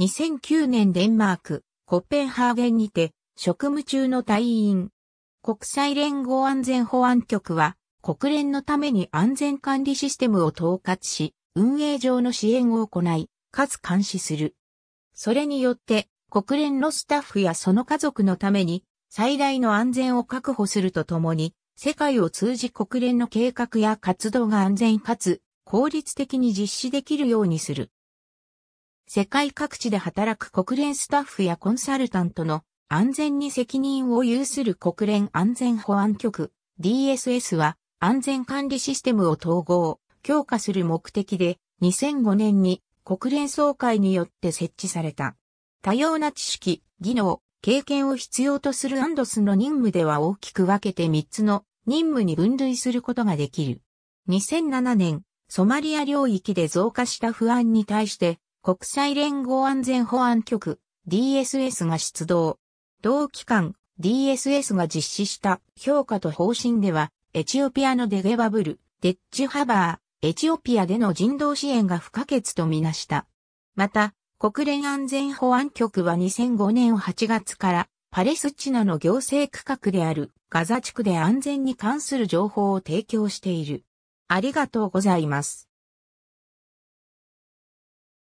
2009年デンマーク、コッペンハーゲンにて、職務中の隊員。国際連合安全保安局は、国連のために安全管理システムを統括し、運営上の支援を行い、かつ監視する。それによって、国連のスタッフやその家族のために、最大の安全を確保するとともに、世界を通じ国連の計画や活動が安全かつ効率的に実施できるようにする。世界各地で働く国連スタッフやコンサルタントの安全に責任を有する国連安全保安局 DSS は安全管理システムを統合、強化する目的で2005年に国連総会によって設置された。多様な知識、技能、経験を必要とするアンドスの任務では大きく分けて3つの任務に分類することができる。2007年、ソマリア領域で増加した不安に対して国際連合安全保安局 DSS が出動。同期間 DSS が実施した評価と方針では、エチオピアのデゲバブル、デッチハバー、エチオピアでの人道支援が不可欠とみなした。また、国連安全保安局は2005年8月からパレスチナの行政区画であるガザ地区で安全に関する情報を提供している。ありがとうございます。